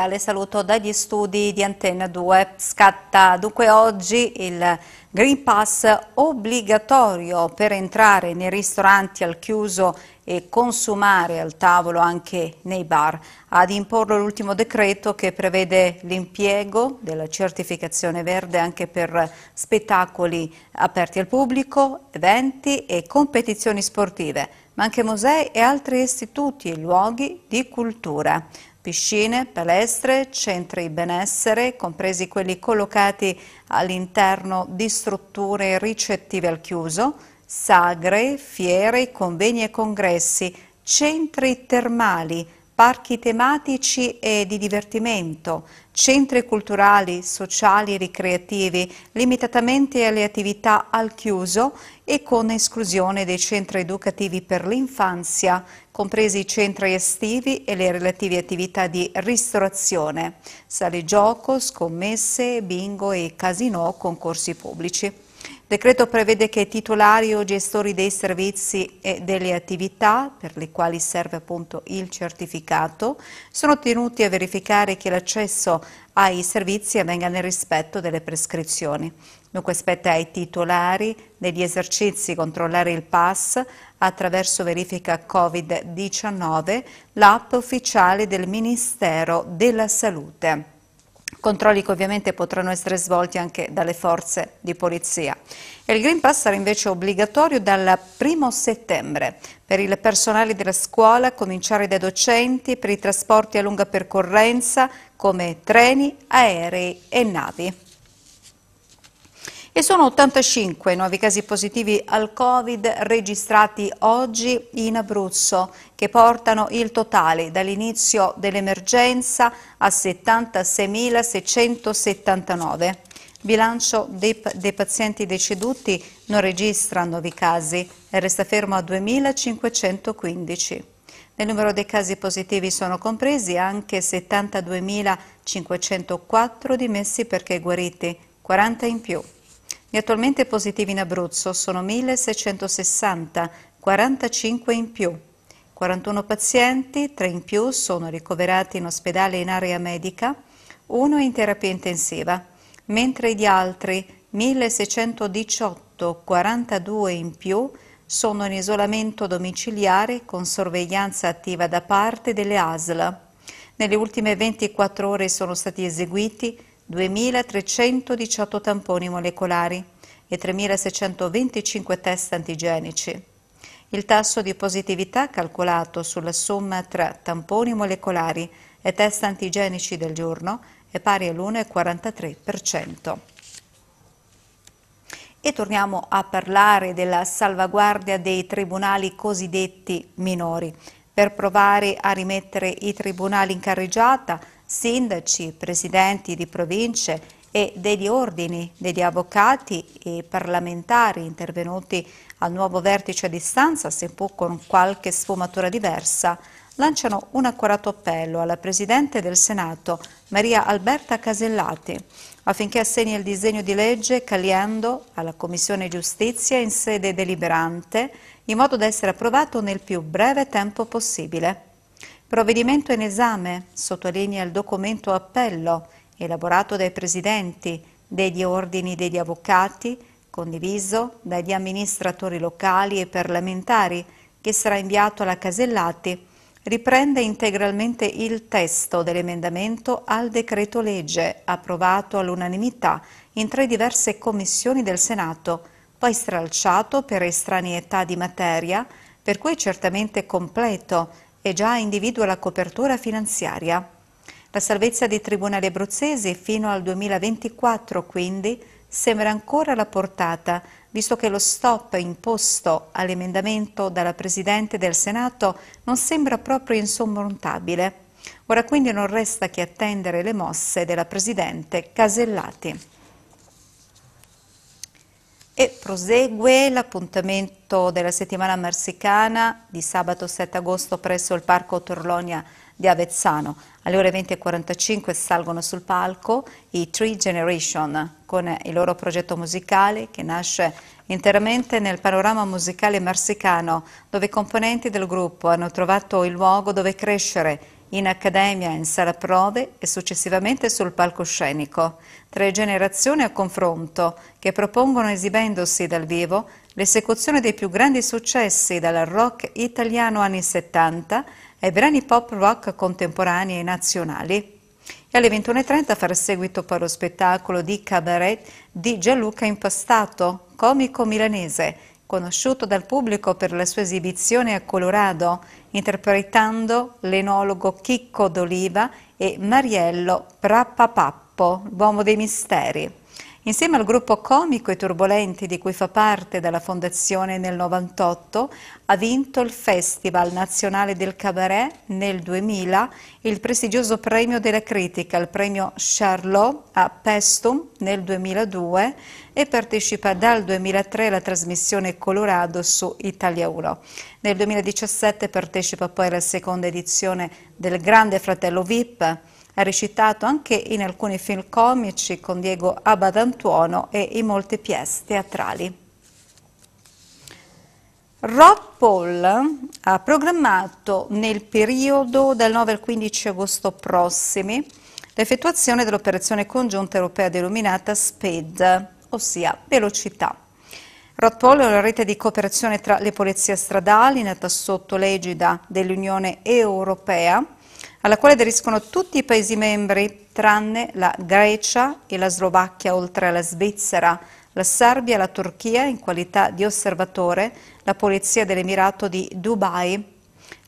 Mondiale Saluto dagli studi di Antenna 2. Scatta dunque oggi il Green Pass obbligatorio per entrare nei ristoranti al chiuso e consumare al tavolo anche nei bar. Ad imporlo l'ultimo decreto che prevede l'impiego della certificazione verde anche per spettacoli aperti al pubblico, eventi e competizioni sportive, ma anche musei e altri istituti e luoghi di cultura piscine, palestre, centri benessere, compresi quelli collocati all'interno di strutture ricettive al chiuso, sagre, fiere, convegni e congressi, centri termali, parchi tematici e di divertimento, centri culturali, sociali e ricreativi limitatamente alle attività al chiuso e con esclusione dei centri educativi per l'infanzia, compresi i centri estivi e le relative attività di ristorazione, sale gioco, scommesse, bingo e casino, concorsi pubblici. Il decreto prevede che titolari o gestori dei servizi e delle attività, per le quali serve appunto il certificato, sono tenuti a verificare che l'accesso ai servizi avvenga nel rispetto delle prescrizioni. Dunque spetta ai titolari degli esercizi controllare il pass attraverso verifica Covid-19, l'app ufficiale del Ministero della Salute controlli che ovviamente potranno essere svolti anche dalle forze di polizia. Il Green Pass sarà invece obbligatorio dal 1 settembre per il personale della scuola, a cominciare dai docenti, per i trasporti a lunga percorrenza come treni, aerei e navi. E sono 85 nuovi casi positivi al Covid registrati oggi in Abruzzo, che portano il totale dall'inizio dell'emergenza a 76.679. Bilancio dei, dei pazienti deceduti non registra nuovi casi e resta fermo a 2.515. Nel numero dei casi positivi sono compresi anche 72.504 dimessi perché guariti, 40 in più. Gli attualmente positivi in Abruzzo sono 1660, 45 in più. 41 pazienti, 3 in più, sono ricoverati in ospedale in area medica, 1 in terapia intensiva, mentre gli altri 1618, 42 in più, sono in isolamento domiciliare con sorveglianza attiva da parte delle ASL. Nelle ultime 24 ore sono stati eseguiti 2.318 tamponi molecolari e 3.625 test antigenici. Il tasso di positività calcolato sulla somma tra tamponi molecolari e test antigenici del giorno è pari all'1,43%. E torniamo a parlare della salvaguardia dei tribunali cosiddetti minori. Per provare a rimettere i tribunali in carreggiata, sindaci, presidenti di province e degli ordini, degli avvocati e parlamentari intervenuti al nuovo vertice a distanza, seppur con qualche sfumatura diversa, lanciano un accurato appello alla Presidente del Senato, Maria Alberta Casellati, affinché assegni il disegno di legge Caliendo alla Commissione Giustizia in sede deliberante, in modo da essere approvato nel più breve tempo possibile. Provvedimento in esame sottolinea il documento appello elaborato dai presidenti degli ordini degli avvocati, condiviso dagli amministratori locali e parlamentari, che sarà inviato alla Casellati, riprende integralmente il testo dell'emendamento al decreto legge approvato all'unanimità in tre diverse commissioni del Senato, poi stralciato per estraneità di materia, per cui certamente completo e già individua la copertura finanziaria. La salvezza dei tribunali abruzzesi fino al 2024, quindi, sembra ancora alla portata, visto che lo stop imposto all'emendamento dalla Presidente del Senato non sembra proprio insormontabile. Ora quindi non resta che attendere le mosse della Presidente Casellati. E prosegue l'appuntamento della settimana marsicana di sabato 7 agosto presso il Parco Torlonia di Avezzano. Alle ore 20.45 salgono sul palco i Three Generation con il loro progetto musicale che nasce interamente nel panorama musicale marsicano dove i componenti del gruppo hanno trovato il luogo dove crescere in accademia, in sala prove e successivamente sul palcoscenico. Tre generazioni a confronto che propongono esibendosi dal vivo l'esecuzione dei più grandi successi dal rock italiano anni 70 ai brani pop rock contemporanei e nazionali. E alle 21.30 farà seguito poi lo spettacolo di cabaret di Gianluca Impastato, comico milanese, conosciuto dal pubblico per la sua esibizione a Colorado interpretando l'enologo Chicco d'Oliva e Mariello Prappapappo, l'uomo dei misteri. Insieme al gruppo comico e turbolenti di cui fa parte dalla fondazione nel 1998, ha vinto il Festival Nazionale del Cabaret nel 2000, il prestigioso premio della critica, il premio Charlot a Pestum nel 2002 e partecipa dal 2003 alla trasmissione Colorado su Italia 1. Nel 2017 partecipa poi alla seconda edizione del Grande Fratello VIP, ha recitato anche in alcuni film comici con Diego Abadantuono e in molte pièce teatrali. Rob Paul ha programmato nel periodo dal 9 al 15 agosto prossimi l'effettuazione dell'operazione congiunta europea denominata SPED, ossia velocità. Rod Paul è una rete di cooperazione tra le polizie stradali nata sotto l'egida dell'Unione Europea alla quale aderiscono tutti i Paesi membri, tranne la Grecia e la Slovacchia, oltre alla Svizzera, la Serbia la Turchia in qualità di osservatore, la Polizia dell'Emirato di Dubai.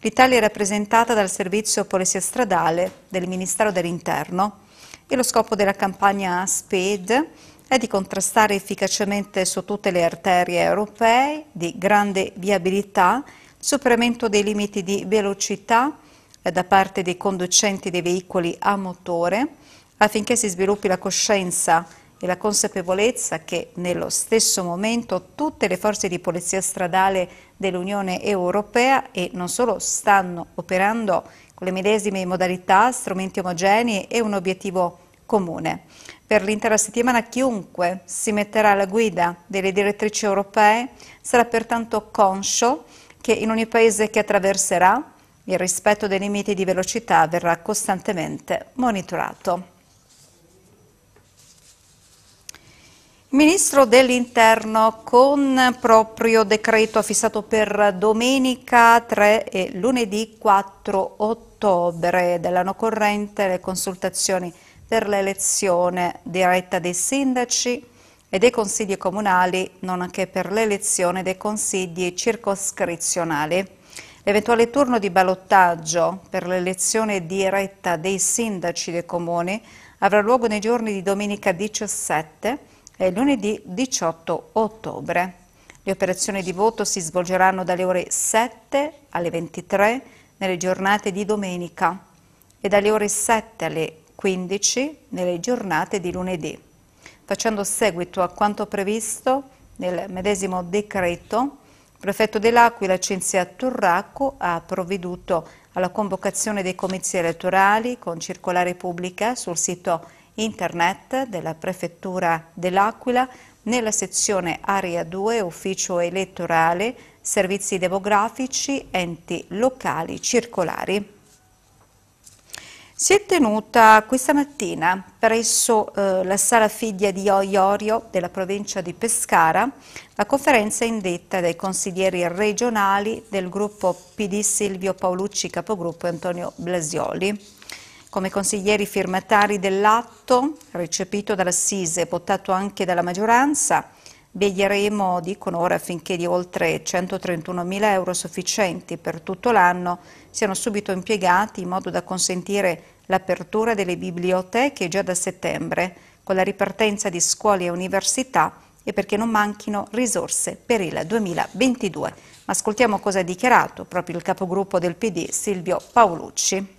L'Italia è rappresentata dal Servizio Polizia Stradale del Ministero dell'Interno e lo scopo della campagna SPED è di contrastare efficacemente su tutte le arterie europee di grande viabilità, superamento dei limiti di velocità, da parte dei conducenti dei veicoli a motore affinché si sviluppi la coscienza e la consapevolezza che nello stesso momento tutte le forze di polizia stradale dell'Unione Europea e non solo stanno operando con le medesime modalità, strumenti omogenei e un obiettivo comune. Per l'intera settimana chiunque si metterà alla guida delle direttrici europee sarà pertanto conscio che in ogni paese che attraverserà il rispetto dei limiti di velocità verrà costantemente monitorato. Il Ministro dell'Interno con proprio decreto fissato per domenica 3 e lunedì 4 ottobre dell'anno corrente le consultazioni per l'elezione diretta dei sindaci e dei consigli comunali, nonché per l'elezione dei consigli circoscrizionali. L'eventuale turno di ballottaggio per l'elezione diretta dei sindaci dei comuni avrà luogo nei giorni di domenica 17 e lunedì 18 ottobre. Le operazioni di voto si svolgeranno dalle ore 7 alle 23 nelle giornate di domenica e dalle ore 7 alle 15 nelle giornate di lunedì, facendo seguito a quanto previsto nel medesimo decreto prefetto dell'Aquila Cinzia Turracco ha provveduto alla convocazione dei comizi elettorali con circolare pubblica sul sito internet della prefettura dell'Aquila nella sezione Area 2 Ufficio elettorale, servizi demografici, enti locali circolari si è tenuta questa mattina presso eh, la sala Figlia di Oiorio della provincia di Pescara la conferenza indetta dai consiglieri regionali del gruppo PD Silvio Paolucci, capogruppo Antonio Blasioli. Come consiglieri firmatari dell'atto, recepito dall'Assise e votato anche dalla maggioranza, Veglieremo, dicono ora, affinché di oltre 131.000 euro sufficienti per tutto l'anno siano subito impiegati in modo da consentire l'apertura delle biblioteche già da settembre, con la ripartenza di scuole e università e perché non manchino risorse per il 2022. Ma ascoltiamo cosa ha dichiarato proprio il capogruppo del PD Silvio Paolucci.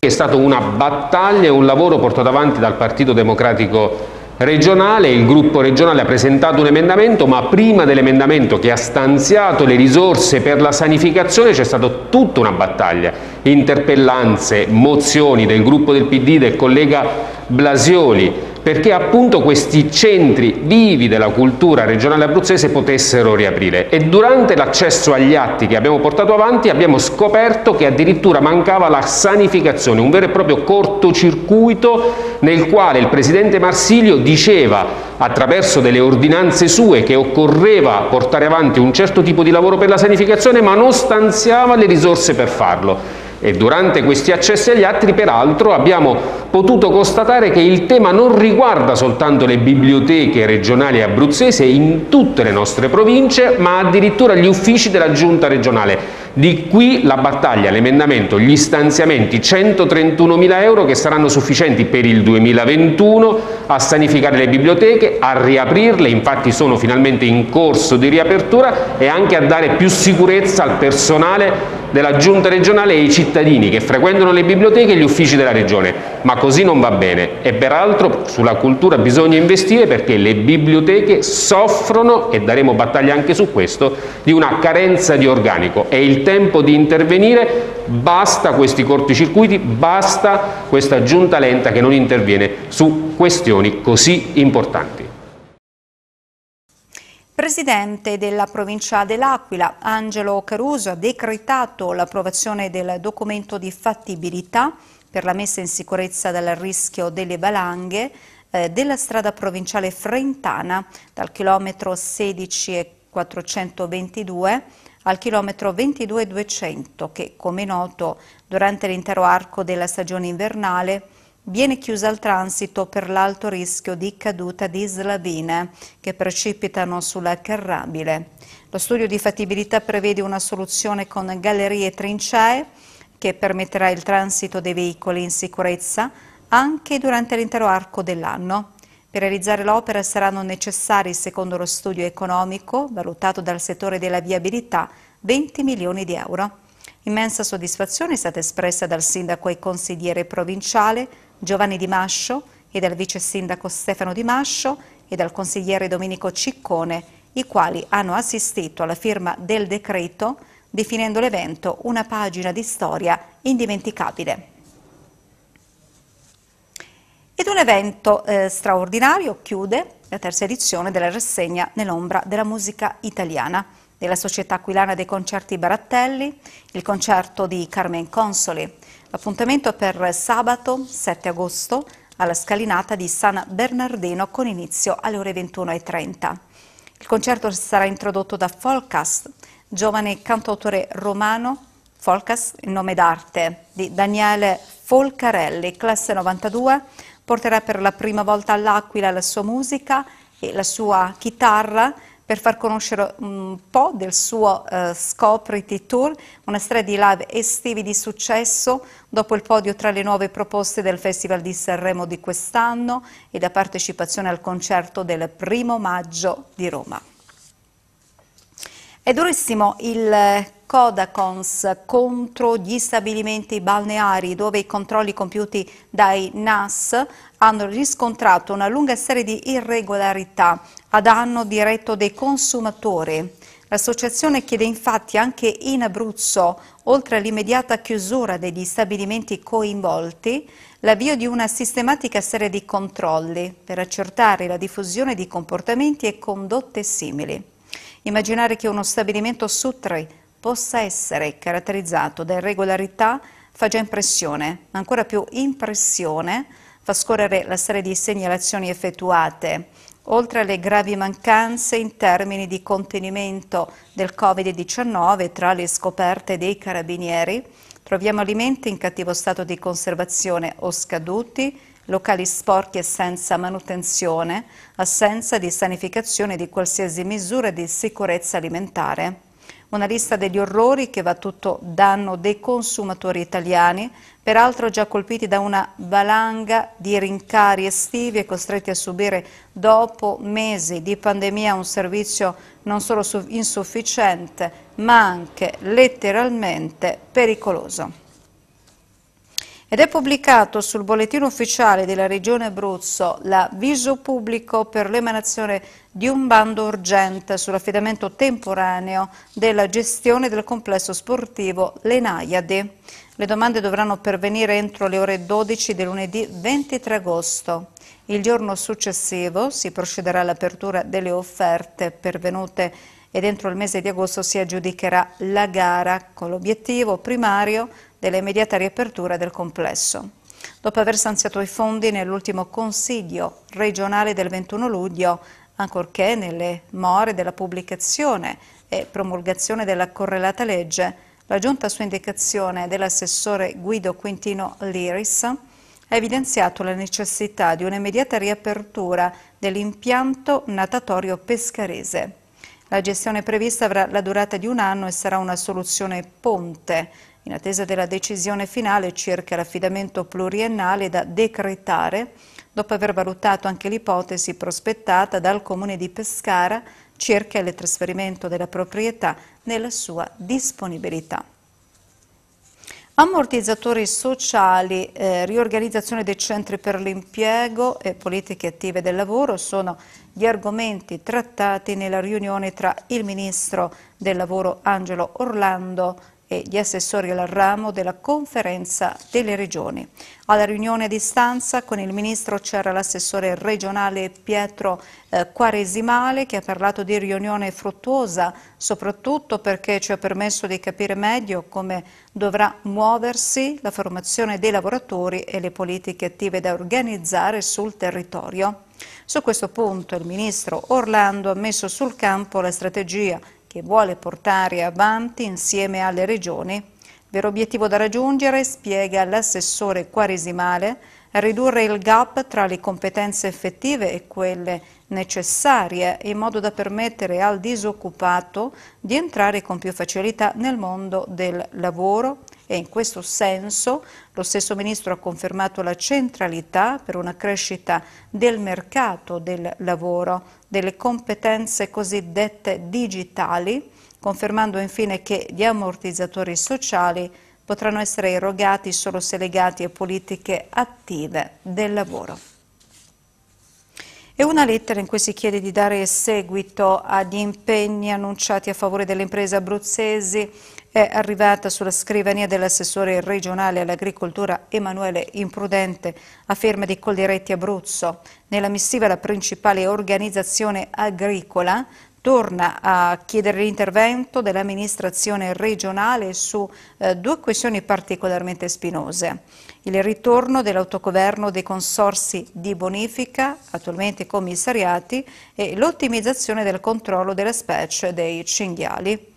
È stata una battaglia e un lavoro portato avanti dal Partito Democratico regionale, il gruppo regionale ha presentato un emendamento, ma prima dell'emendamento che ha stanziato le risorse per la sanificazione c'è stata tutta una battaglia, interpellanze, mozioni del gruppo del PD, del collega Blasioli, perché appunto questi centri vivi della cultura regionale abruzzese potessero riaprire e durante l'accesso agli atti che abbiamo portato avanti abbiamo scoperto che addirittura mancava la sanificazione, un vero e proprio cortocircuito nel quale il presidente Marsilio diceva attraverso delle ordinanze sue che occorreva portare avanti un certo tipo di lavoro per la sanificazione ma non stanziava le risorse per farlo. E durante questi accessi agli altri, peraltro, abbiamo potuto constatare che il tema non riguarda soltanto le biblioteche regionali abruzzese in tutte le nostre province, ma addirittura gli uffici della giunta regionale. Di qui la battaglia, l'emendamento, gli stanziamenti, 131.000 euro che saranno sufficienti per il 2021 a sanificare le biblioteche, a riaprirle, infatti sono finalmente in corso di riapertura e anche a dare più sicurezza al personale della giunta regionale e i cittadini che frequentano le biblioteche e gli uffici della regione, ma così non va bene e peraltro sulla cultura bisogna investire perché le biblioteche soffrono, e daremo battaglia anche su questo, di una carenza di organico, è il tempo di intervenire, basta questi corticircuiti, basta questa giunta lenta che non interviene su questioni così importanti presidente della provincia dell'Aquila, Angelo Caruso, ha decretato l'approvazione del documento di fattibilità per la messa in sicurezza dal rischio delle valanghe eh, della strada provinciale frentana dal chilometro 16 422 al chilometro 22 200 che, come noto, durante l'intero arco della stagione invernale Viene chiusa al transito per l'alto rischio di caduta di slavine che precipitano sulla Carrabile. Lo studio di fattibilità prevede una soluzione con gallerie e trincee che permetterà il transito dei veicoli in sicurezza anche durante l'intero arco dell'anno. Per realizzare l'opera saranno necessari, secondo lo studio economico, valutato dal settore della viabilità, 20 milioni di euro. Immensa soddisfazione è stata espressa dal sindaco e consigliere provinciale Giovanni Di Mascio e dal vice sindaco Stefano Di Mascio e dal consigliere Domenico Ciccone, i quali hanno assistito alla firma del decreto definendo l'evento una pagina di storia indimenticabile. Ed un evento eh, straordinario chiude la terza edizione della rassegna nell'ombra della musica italiana della Società Aquilana dei Concerti Barattelli, il concerto di Carmen Consoli, L'appuntamento per sabato 7 agosto alla scalinata di San Bernardino con inizio alle ore 21.30. Il concerto sarà introdotto da Folcast, giovane cantautore romano, Folcast in nome d'arte, di Daniele Folcarelli, classe 92, porterà per la prima volta all'Aquila la sua musica e la sua chitarra per far conoscere un po' del suo eh, Scopriti Tour, una serie di live estivi di successo dopo il podio tra le nuove proposte del Festival di Sanremo di quest'anno e la partecipazione al concerto del primo maggio di Roma. È durissimo il eh, Codacons contro gli stabilimenti balneari dove i controlli compiuti dai NAS hanno riscontrato una lunga serie di irregolarità a danno diretto dei consumatori. L'associazione chiede infatti anche in Abruzzo, oltre all'immediata chiusura degli stabilimenti coinvolti, l'avvio di una sistematica serie di controlli per accertare la diffusione di comportamenti e condotte simili. Immaginare che uno stabilimento su tre possa essere caratterizzato da irregolarità fa già impressione, ma ancora più impressione fa scorrere la serie di segnalazioni effettuate Oltre alle gravi mancanze in termini di contenimento del Covid-19 tra le scoperte dei carabinieri, troviamo alimenti in cattivo stato di conservazione o scaduti, locali sporchi e senza manutenzione, assenza di sanificazione di qualsiasi misura di sicurezza alimentare. Una lista degli orrori che va tutto danno dei consumatori italiani, peraltro già colpiti da una valanga di rincari estivi e costretti a subire dopo mesi di pandemia un servizio non solo insufficiente ma anche letteralmente pericoloso ed è pubblicato sul bollettino ufficiale della Regione Abruzzo l'avviso pubblico per l'emanazione di un bando urgente sull'affidamento temporaneo della gestione del complesso sportivo Le Lenaiade. Le domande dovranno pervenire entro le ore 12 del lunedì 23 agosto. Il giorno successivo si procederà all'apertura delle offerte pervenute ed entro il mese di agosto si aggiudicherà la gara con l'obiettivo primario dell'immediata riapertura del complesso. Dopo aver stanziato i fondi nell'ultimo Consiglio regionale del 21 luglio, ancorché nelle more della pubblicazione e promulgazione della correlata legge, la Giunta, su indicazione dell'assessore Guido Quintino Liris, ha evidenziato la necessità di un'immediata riapertura dell'impianto natatorio pescarese. La gestione prevista avrà la durata di un anno e sarà una soluzione ponte in attesa della decisione finale circa l'affidamento pluriennale da decretare, dopo aver valutato anche l'ipotesi prospettata dal Comune di Pescara circa il trasferimento della proprietà nella sua disponibilità. Ammortizzatori sociali, eh, riorganizzazione dei centri per l'impiego e politiche attive del lavoro sono gli argomenti trattati nella riunione tra il Ministro del Lavoro Angelo Orlando e gli assessori al ramo della conferenza delle regioni. Alla riunione a distanza con il ministro c'era l'assessore regionale Pietro eh, Quaresimale che ha parlato di riunione fruttuosa soprattutto perché ci ha permesso di capire meglio come dovrà muoversi la formazione dei lavoratori e le politiche attive da organizzare sul territorio. Su questo punto il ministro Orlando ha messo sul campo la strategia che vuole portare avanti insieme alle regioni. Per obiettivo da raggiungere, spiega l'assessore quaresimale, ridurre il gap tra le competenze effettive e quelle necessarie in modo da permettere al disoccupato di entrare con più facilità nel mondo del lavoro e in questo senso lo stesso Ministro ha confermato la centralità per una crescita del mercato del lavoro, delle competenze cosiddette digitali, confermando infine che gli ammortizzatori sociali potranno essere erogati solo se legati a politiche attive del lavoro. È una lettera in cui si chiede di dare seguito agli impegni annunciati a favore delle imprese abruzzesi è arrivata sulla scrivania dell'assessore regionale all'agricoltura Emanuele Imprudente a firma di Coldiretti Abruzzo. Nella missiva la principale organizzazione agricola torna a chiedere l'intervento dell'amministrazione regionale su eh, due questioni particolarmente spinose. Il ritorno dell'autogoverno dei consorsi di bonifica, attualmente commissariati, e l'ottimizzazione del controllo delle specie dei cinghiali.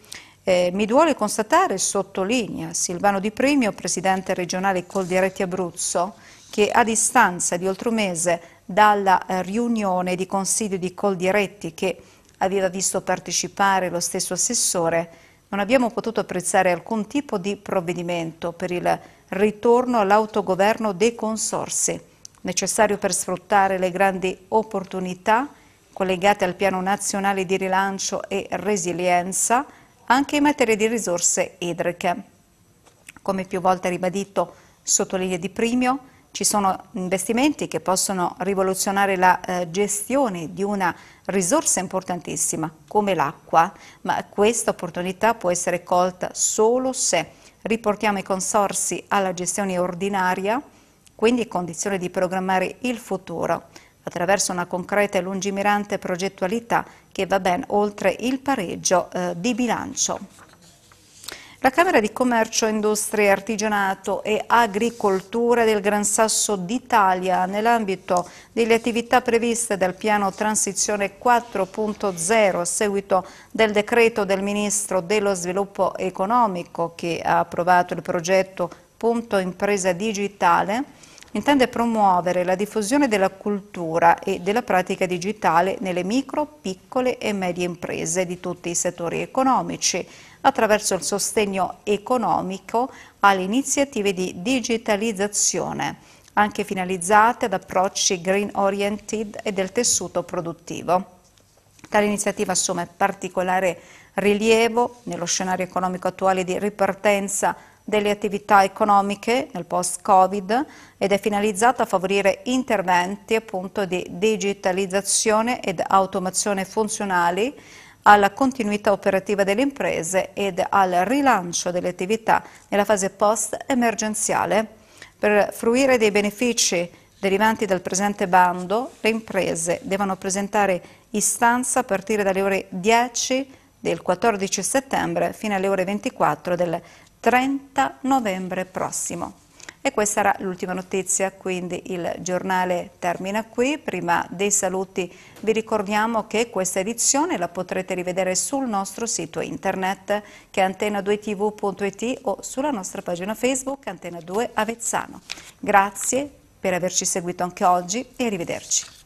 Eh, mi duole constatare, sottolinea Silvano Di Primio, presidente regionale Coldiretti Abruzzo, che a distanza di oltre un mese dalla eh, riunione di consiglio di Coldiretti che aveva visto partecipare lo stesso assessore, non abbiamo potuto apprezzare alcun tipo di provvedimento per il ritorno all'autogoverno dei consorsi, necessario per sfruttare le grandi opportunità collegate al Piano Nazionale di Rilancio e Resilienza, anche in materia di risorse idriche. Come più volte ribadito sotto linea di primio, ci sono investimenti che possono rivoluzionare la eh, gestione di una risorsa importantissima come l'acqua, ma questa opportunità può essere colta solo se riportiamo i consorsi alla gestione ordinaria, quindi condizione di programmare il futuro attraverso una concreta e lungimirante progettualità che va ben oltre il pareggio eh, di bilancio. La Camera di Commercio, Industria, Artigianato e Agricoltura del Gran Sasso d'Italia, nell'ambito delle attività previste dal piano Transizione 4.0 a seguito del decreto del Ministro dello Sviluppo Economico che ha approvato il progetto Punto Impresa Digitale, intende promuovere la diffusione della cultura e della pratica digitale nelle micro, piccole e medie imprese di tutti i settori economici, attraverso il sostegno economico alle iniziative di digitalizzazione, anche finalizzate ad approcci green-oriented e del tessuto produttivo. Tale iniziativa assume particolare rilievo nello scenario economico attuale di ripartenza delle attività economiche nel post-Covid ed è finalizzata a favorire interventi appunto di digitalizzazione ed automazione funzionali alla continuità operativa delle imprese ed al rilancio delle attività nella fase post-emergenziale. Per fruire dei benefici derivanti dal presente bando, le imprese devono presentare istanza a partire dalle ore 10 del 14 settembre fino alle ore 24 del 30 novembre prossimo. E questa era l'ultima notizia, quindi il giornale termina qui. Prima dei saluti vi ricordiamo che questa edizione la potrete rivedere sul nostro sito internet che è antena2tv.it o sulla nostra pagina Facebook Antena2 Avezzano. Grazie per averci seguito anche oggi e arrivederci.